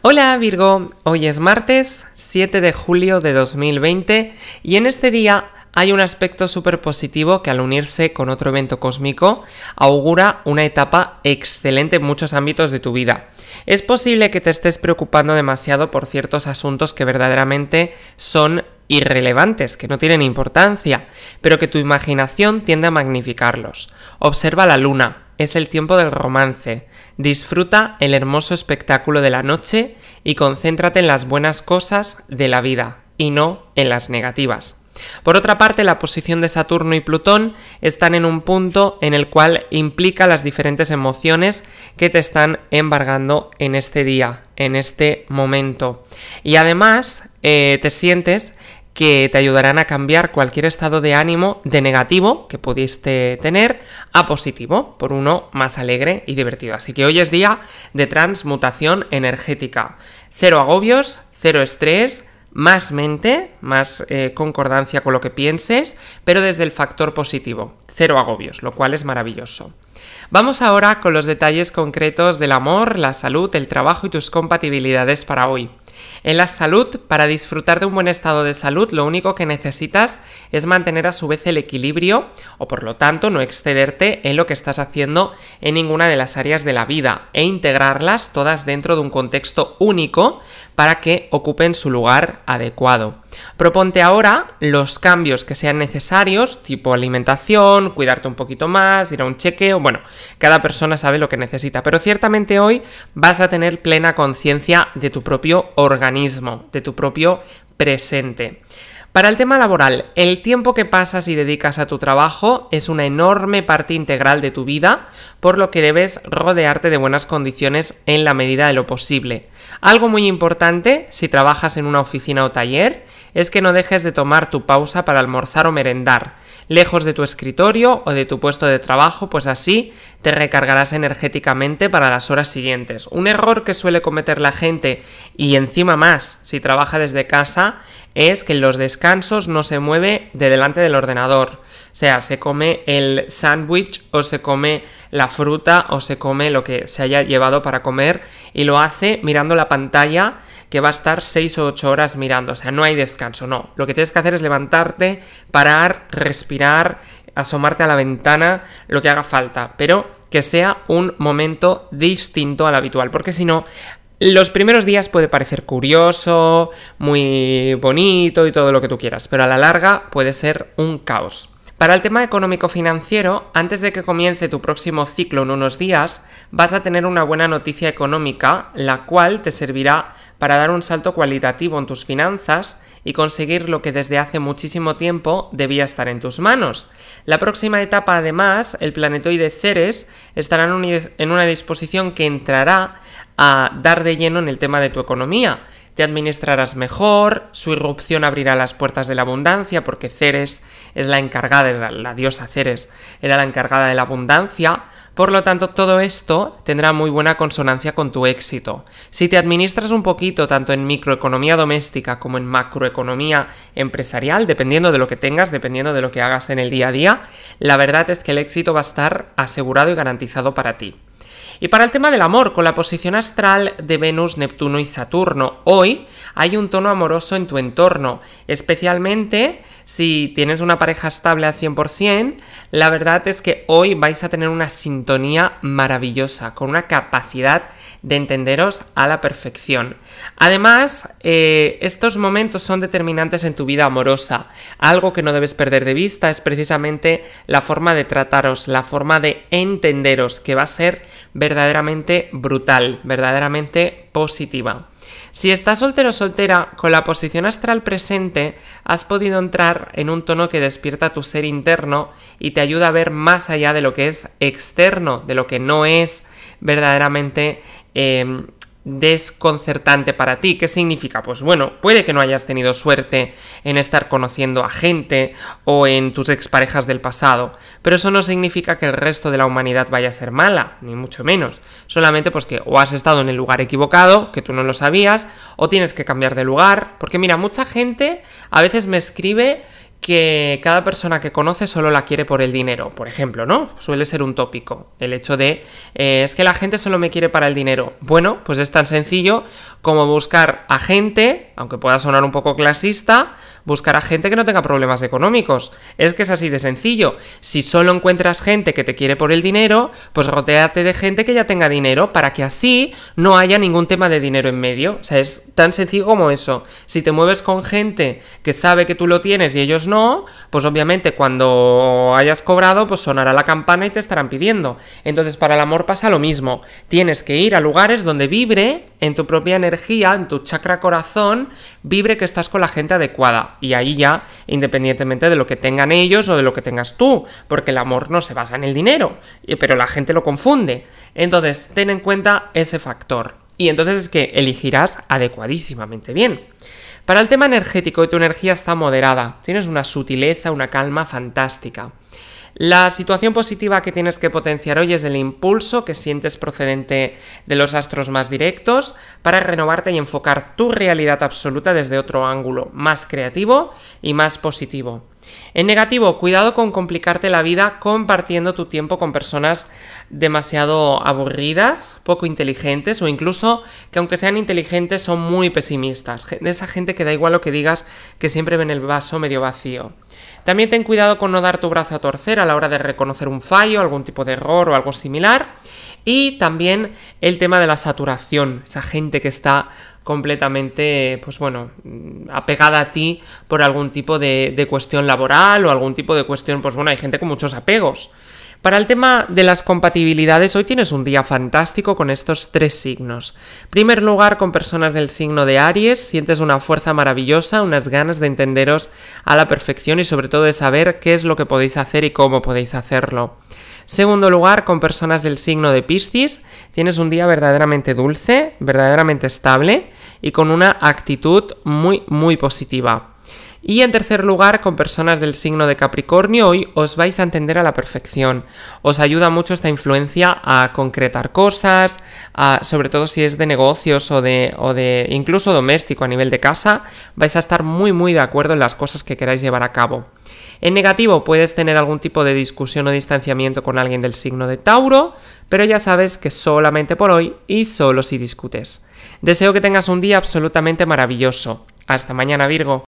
Hola Virgo, hoy es martes 7 de julio de 2020 y en este día hay un aspecto súper positivo que al unirse con otro evento cósmico augura una etapa excelente en muchos ámbitos de tu vida. Es posible que te estés preocupando demasiado por ciertos asuntos que verdaderamente son irrelevantes, que no tienen importancia, pero que tu imaginación tiende a magnificarlos. Observa la luna, es el tiempo del romance. Disfruta el hermoso espectáculo de la noche y concéntrate en las buenas cosas de la vida y no en las negativas. Por otra parte, la posición de Saturno y Plutón están en un punto en el cual implica las diferentes emociones que te están embargando en este día, en este momento. Y además eh, te sientes que te ayudarán a cambiar cualquier estado de ánimo de negativo que pudiste tener a positivo, por uno más alegre y divertido. Así que hoy es día de transmutación energética. Cero agobios, cero estrés, más mente, más eh, concordancia con lo que pienses, pero desde el factor positivo, cero agobios, lo cual es maravilloso. Vamos ahora con los detalles concretos del amor, la salud, el trabajo y tus compatibilidades para hoy. En la salud, para disfrutar de un buen estado de salud, lo único que necesitas es mantener a su vez el equilibrio o por lo tanto no excederte en lo que estás haciendo en ninguna de las áreas de la vida e integrarlas todas dentro de un contexto único para que ocupen su lugar adecuado. Proponte ahora los cambios que sean necesarios, tipo alimentación, cuidarte un poquito más, ir a un chequeo, bueno, cada persona sabe lo que necesita, pero ciertamente hoy vas a tener plena conciencia de tu propio organismo, de tu propio presente. Para el tema laboral, el tiempo que pasas y dedicas a tu trabajo es una enorme parte integral de tu vida, por lo que debes rodearte de buenas condiciones en la medida de lo posible. Algo muy importante, si trabajas en una oficina o taller, es que no dejes de tomar tu pausa para almorzar o merendar lejos de tu escritorio o de tu puesto de trabajo, pues así te recargarás energéticamente para las horas siguientes. Un error que suele cometer la gente y encima más si trabaja desde casa es que en los descansos no se mueve de delante del ordenador. O sea, se come el sándwich o se come la fruta o se come lo que se haya llevado para comer y lo hace mirando la pantalla que va a estar 6 o 8 horas mirando, o sea, no hay descanso, no. Lo que tienes que hacer es levantarte, parar, respirar, asomarte a la ventana, lo que haga falta, pero que sea un momento distinto al habitual, porque si no, los primeros días puede parecer curioso, muy bonito y todo lo que tú quieras, pero a la larga puede ser un caos. Para el tema económico-financiero, antes de que comience tu próximo ciclo en unos días, vas a tener una buena noticia económica, la cual te servirá para dar un salto cualitativo en tus finanzas y conseguir lo que desde hace muchísimo tiempo debía estar en tus manos. La próxima etapa, además, el planetoide Ceres estará en una disposición que entrará a dar de lleno en el tema de tu economía te administrarás mejor, su irrupción abrirá las puertas de la abundancia, porque Ceres es la encargada, la, la diosa Ceres era la encargada de la abundancia, por lo tanto, todo esto tendrá muy buena consonancia con tu éxito. Si te administras un poquito tanto en microeconomía doméstica como en macroeconomía empresarial, dependiendo de lo que tengas, dependiendo de lo que hagas en el día a día, la verdad es que el éxito va a estar asegurado y garantizado para ti. Y para el tema del amor, con la posición astral de Venus, Neptuno y Saturno, hoy hay un tono amoroso en tu entorno, especialmente si tienes una pareja estable al 100%, la verdad es que hoy vais a tener una sintonía maravillosa, con una capacidad de entenderos a la perfección. Además, eh, estos momentos son determinantes en tu vida amorosa. Algo que no debes perder de vista es precisamente la forma de trataros, la forma de entenderos, que va a ser verdaderamente brutal, verdaderamente positiva. Si estás soltero o soltera, con la posición astral presente has podido entrar en un tono que despierta tu ser interno y te ayuda a ver más allá de lo que es externo, de lo que no es verdaderamente eh, desconcertante para ti. ¿Qué significa? Pues bueno, puede que no hayas tenido suerte en estar conociendo a gente o en tus exparejas del pasado, pero eso no significa que el resto de la humanidad vaya a ser mala, ni mucho menos. Solamente pues que o has estado en el lugar equivocado, que tú no lo sabías, o tienes que cambiar de lugar, porque mira, mucha gente a veces me escribe que cada persona que conoce solo la quiere por el dinero, por ejemplo, ¿no? Suele ser un tópico. El hecho de eh, es que la gente solo me quiere para el dinero. Bueno, pues es tan sencillo como buscar a gente, aunque pueda sonar un poco clasista, buscar a gente que no tenga problemas económicos. Es que es así de sencillo. Si solo encuentras gente que te quiere por el dinero, pues roteate de gente que ya tenga dinero para que así no haya ningún tema de dinero en medio. O sea, es tan sencillo como eso. Si te mueves con gente que sabe que tú lo tienes y ellos no, pues obviamente cuando hayas cobrado, pues sonará la campana y te estarán pidiendo. Entonces para el amor pasa lo mismo. Tienes que ir a lugares donde vibre en tu propia energía, en tu chakra corazón, vibre que estás con la gente adecuada. Y ahí ya, independientemente de lo que tengan ellos o de lo que tengas tú, porque el amor no se basa en el dinero, pero la gente lo confunde. Entonces, ten en cuenta ese factor. Y entonces es que elegirás adecuadísimamente bien. Para el tema energético, tu energía está moderada, tienes una sutileza, una calma fantástica. La situación positiva que tienes que potenciar hoy es el impulso que sientes procedente de los astros más directos para renovarte y enfocar tu realidad absoluta desde otro ángulo, más creativo y más positivo. En negativo, cuidado con complicarte la vida compartiendo tu tiempo con personas demasiado aburridas, poco inteligentes o incluso que aunque sean inteligentes son muy pesimistas. De esa gente que da igual lo que digas, que siempre ven el vaso medio vacío. También ten cuidado con no dar tu brazo a torcer a la hora de reconocer un fallo, algún tipo de error o algo similar. Y también el tema de la saturación, esa gente que está completamente, pues bueno, mm, apegada a ti por algún tipo de, cuestión laboral o algún tipo de cuestión, pues bueno, hay gente con muchos apegos. Para el tema de las compatibilidades, hoy tienes un día fantástico con estos tres signos. primer lugar, con personas del signo de Aries, sientes una fuerza maravillosa, unas ganas de entenderos a la perfección y sobre todo de saber qué es lo que podéis hacer y cómo podéis hacerlo. Segundo lugar, con personas del signo de Piscis, tienes un día verdaderamente dulce, verdaderamente estable y con una actitud muy, muy positiva. Y en tercer lugar, con personas del signo de Capricornio hoy os vais a entender a la perfección. Os ayuda mucho esta influencia a concretar cosas, sobre todo si es de negocios o de, o de incluso doméstico a nivel de casa, vais a estar muy muy de acuerdo en las cosas que queráis llevar a cabo. En negativo puedes tener algún tipo de discusión o distanciamiento con alguien del signo de Tauro, pero ya sabes que solamente por hoy y solo si discutes. Deseo que tengas un día absolutamente maravilloso. Hasta mañana Virgo.